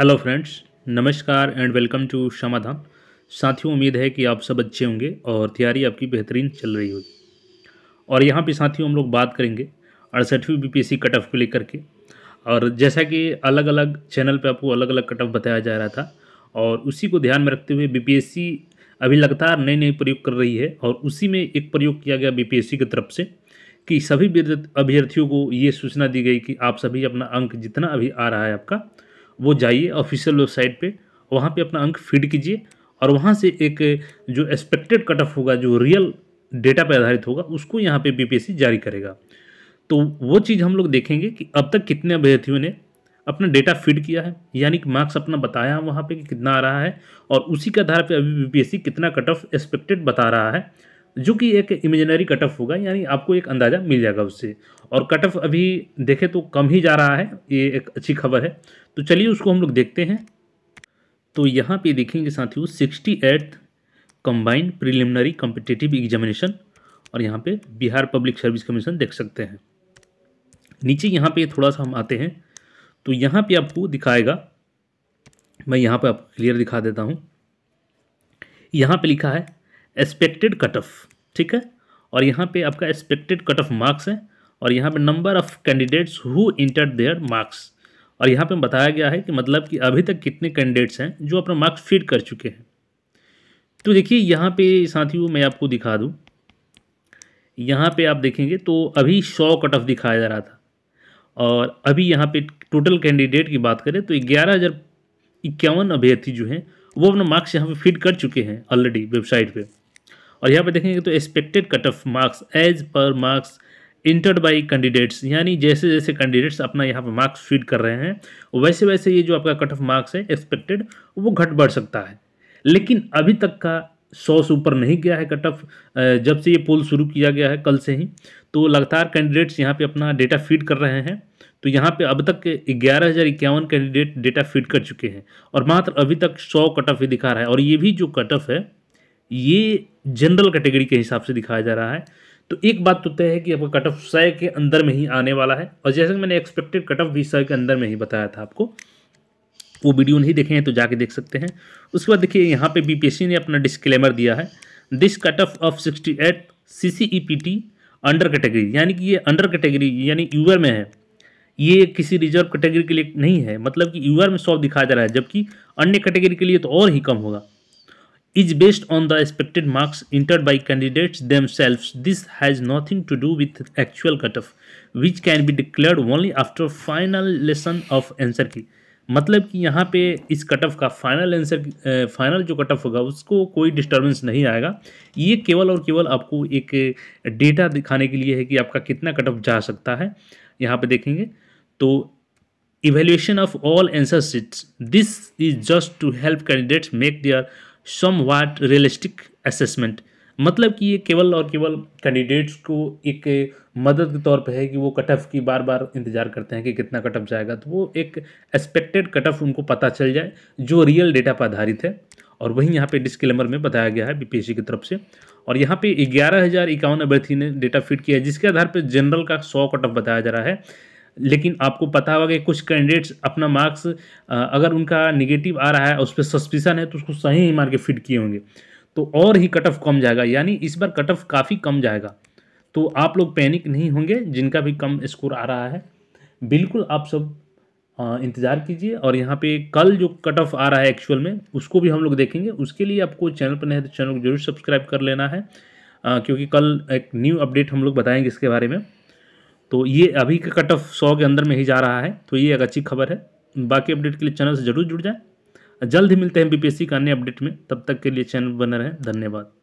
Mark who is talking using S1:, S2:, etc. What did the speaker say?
S1: Hello friends नमस्कार and welcome to Kshamadham साथियों उम्मीद है कि आप सब अच्छे होंगे और तैयारी आपकी बेहतरीन चल रही होगी और यहाँ पे साथियों हम लोग बात करेंगे अड़सठवीं बीपीएससी कट ऑफ को लेकर के और जैसा कि अलग अलग चैनल पे आपको अलग अलग कट ऑफ बताया जा रहा था और उसी को ध्यान में रखते हुए बी अभी लगातार नए नए प्रयोग कर रही है और उसी में एक प्रयोग किया गया बी की तरफ से कि सभी अभ्यर्थियों को ये सूचना दी गई कि आप सभी अपना अंक जितना अभी आ रहा है आपका वो जाइए ऑफिशियल वेबसाइट पे वहाँ पे अपना अंक फीड कीजिए और वहाँ से एक जो एक्सपेक्टेड कट ऑफ होगा जो रियल डेटा पर आधारित होगा उसको यहाँ पे बीपीएससी जारी करेगा तो वो चीज़ हम लोग देखेंगे कि अब तक कितने अभ्यर्थियों ने अपना डेटा फीड किया है यानी कि मार्क्स अपना बताया वहाँ पर कि कितना आ रहा है और उसी के आधार पर अभी बी कितना कट ऑफ एक्सपेक्टेड बता रहा है जो कि एक इमेजनरी कट ऑफ होगा यानी आपको एक अंदाज़ा मिल जाएगा उससे और कट ऑफ अभी देखें तो कम ही जा रहा है ये एक अच्छी खबर है तो चलिए उसको हम लोग देखते हैं तो यहाँ पे देखेंगे साथियों sixty eight combined preliminary competitive examination और यहाँ पे बिहार पब्लिक सर्विस कमीशन देख सकते हैं नीचे यहाँ पे थोड़ा सा हम आते हैं तो यहाँ पे आपको दिखाएगा मैं यहाँ पे आपको क्लियर दिखा देता हूँ यहाँ पे लिखा है एक्सपेक्टेड कट ऑफ ठीक है और यहाँ पे आपका एक्सपेक्टेड कट ऑफ मार्क्स है और यहाँ पे number of candidates who enter their marks और यहाँ पे बताया गया है कि मतलब कि अभी तक कितने कैंडिडेट्स हैं जो अपना मार्क्स फिट कर चुके हैं तो देखिए यहाँ पे साथियों मैं आपको दिखा दूँ यहाँ पे आप देखेंगे तो अभी सौ कट ऑफ दिखाया जा रहा था और अभी यहाँ पे टोटल कैंडिडेट की बात करें तो ग्यारह हज़ार इक्यावन अभ्यर्थी जो हैं वो अपना मार्क्स यहाँ पे फिट कर चुके हैं ऑलरेडी वेबसाइट पे और यहाँ पर देखेंगे तो expected cut off marks as per marks entered by candidates यानी जैसे जैसे कैंडिडेट्स अपना यहाँ पर मार्क्स फीड कर रहे हैं वैसे वैसे ये जो आपका कट ऑफ मार्क्स है एक्सपेक्टेड वो घट बढ़ सकता है लेकिन अभी तक का सौ से ऊपर नहीं गया है कट ऑफ जब से ये पोल शुरू किया गया है कल से ही तो लगातार कैंडिडेट्स यहाँ पे अपना डेटा फीड कर रहे हैं तो यहाँ पे अब तक ग्यारह हज़ार इक्यावन कैंडिडेट डेटा फीड कर चुके हैं और मात्र अभी तक सौ कट ऑफ ही दिखा रहा है और ये भी जो कट ऑफ है ये जनरल कैटेगरी के हिसाब से दिखाया जा रहा है तो एक बात तो तय है कि आपका कट ऑफ सय के अंदर में ही आने वाला है और जैसे कि मैंने एक्सपेक्टेड कट ऑफ भी सय के अंदर में ही बताया था आपको वो वीडियो नहीं देखे हैं तो जाके देख सकते हैं उसके बाद देखिए यहाँ पे बीपीएससी ने अपना डिस्क्लेमर दिया है this cut off of sixty eight C C E P T under category यानी कि ये अंडर कैटेगरी यानी यूआर में है ये किसी रिजर्व कैटेगरी के लिए नहीं है मतलब कि यूआर में सौ दिखाया जा रहा है जबकि अन्य कैटेगरी के लिए तो और ही कम होगा is based on the expected marks entered by candidates themselves. This has nothing to do with actual cutoff, which can be declared only after final lesson of answer key. मतलब कि यहाँ पे इस कट ऑफ का final answer final जो cut off होगा उसको कोई डिस्टर्बेंस नहीं आएगा ये केवल और केवल आपको एक डेटा दिखाने के लिए है कि आपका कितना कट ऑफ जा सकता है यहाँ पे देखेंगे तो evaluation of all answer sheets this is just to help candidates make their somewhat realistic assessment मतलब कि ये केवल और केवल कैंडिडेट्स को एक मदद के तौर पे है कि वो कट ऑफ की बार बार इंतज़ार करते हैं कि कितना कट ऑफ जाएगा तो वो एक एक्सपेक्टेड कट ऑफ उनको पता चल जाए जो रियल डेटा पर आधारित है और वहीं यहाँ पे डिस्क्लेमर में बताया गया है बीपीएससी की तरफ से और यहाँ पे ग्यारह हज़ार इक्यावन अभ्यर्थी ने डेटा फिट किया है जिसके आधार पर जनरल का सौ कट ऑफ बताया जा रहा है लेकिन आपको पता होगा कि कुछ कैंडिडेट्स अपना मार्क्स अगर उनका निगेटिव आ रहा है उस पर सस्पिशन है तो उसको सही ही मार के फिट किए होंगे तो और ही कट ऑफ कम जाएगा यानी इस बार कट ऑफ काफ़ी कम जाएगा तो आप लोग पैनिक नहीं होंगे जिनका भी कम स्कोर आ रहा है बिल्कुल आप सब इंतज़ार कीजिए और यहाँ पे कल जो कट ऑफ आ रहा है एक्चुअल में उसको भी हम लोग देखेंगे उसके लिए आपको चैनल पर नहीं है तो चैनल को जरूर सब्सक्राइब कर लेना है आ, क्योंकि कल एक न्यू अपडेट हम लोग बताएंगे इसके बारे में तो ये अभी का कट ऑफ सौ के अंदर में ही जा रहा है तो ये एक अच्छी खबर है बाकी अपडेट के लिए चैनल से जरूर जुड़ जाए जल्द ही मिलते हैं बीपीएससी का अन्य अपडेट में तब तक के लिए चैनल बने रहें धन्यवाद